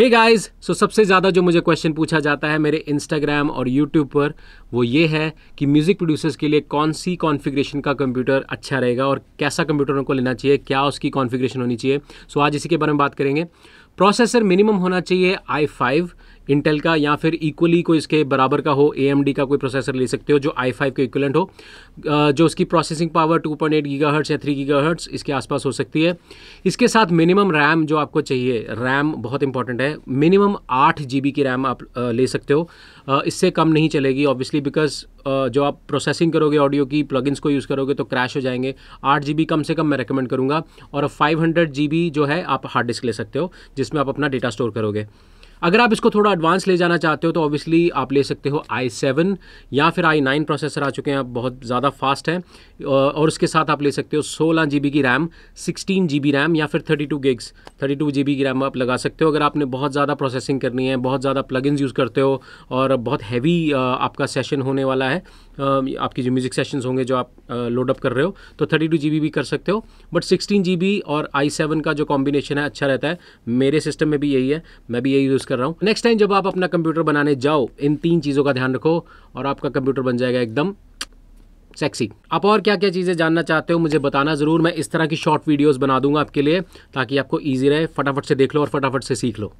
hey guys so सबसे ज़्यादा जो मुझे क्वेश्चन पूछा जाता है मेरे इंस्टाग्राम और यूट्यूब पर वो ये है कि म्यूज़िक प्रोड्यूसर्स के लिए कौन सी कॉन्फ़िगरेशन का कंप्यूटर अच्छा रहेगा और कैसा कंप्यूटर उनको लेना चाहिए क्या उसकी कॉन्फ़िगरेशन होनी चाहिए सो so, आज इसी के बारे में बात करेंगे प्रोसेसर मिनिमम होना चाहिए आई फाइव इंटेल का या फिर इक्वली कोई इसके बराबर का हो ए का कोई प्रोसेसर ले सकते हो जो आई फाइव के इक्वलेंट हो जो उसकी processing power two point eight gigahertz या थ्री गीगा हर्ट्स इसके आसपास हो सकती है इसके साथ मिनिमम रैम जो आपको चाहिए रैम बहुत इंपॉर्टेंट है मिनिमम आठ जी की रैम आप ले सकते हो इससे कम नहीं चलेगी ऑब्वियसली बिकॉज जो आप प्रोसेसिंग करोगे ऑडियो की प्लगइन्स को यूज़ करोगे तो क्रैश हो जाएंगे आठ जी कम से कम मैं रिकमेंड करूँगा और फाइव हंड्रेड जी जो है आप हार्ड डिस्क ले सकते हो जिसमें आप अपना डेटा स्टोर करोगे अगर आप इसको थोड़ा एडवांस ले जाना चाहते हो तो ऑब्वियसली आप ले सकते हो आई सेवन या फिर आई नाइन प्रोसेसर आ चुके हैं बहुत ज़्यादा फास्ट हैं और उसके साथ आप ले सकते हो सोलह जी की रैम सिक्सटीन जी रैम या फिर thirty two gigs thirty two G की रैम आप लगा सकते हो अगर आपने बहुत ज़्यादा प्रोसेसिंग करनी है बहुत ज़्यादा प्लगइन्स यूज़ करते हो और बहुत हैवी आपका सेशन होने वाला है आपके जो म्यूज़िक सेशंस होंगे जो आप लोडअप कर रहे हो तो थर्टी टू जी बी भी कर सकते हो बट सिक्सटीन जी बी और आई सेवन का जो कॉम्बिनेशन है अच्छा रहता है मेरे सिस्टम में भी यही है मैं भी यही यूज़ कर रहा हूँ नेक्स्ट टाइम जब आप अपना कंप्यूटर बनाने जाओ इन तीन चीज़ों का ध्यान रखो और आपका कंप्यूटर बन जाएगा एकदम सेक्सी आप और क्या क्या चीज़ें जानना चाहते हो मुझे बताना ज़रूर मैं इस तरह की शॉर्ट वीडियोस बना दूंगा आपके लिए ताकि आपको इजी रहे फटाफट से देख लो और फटाफट से सीख लो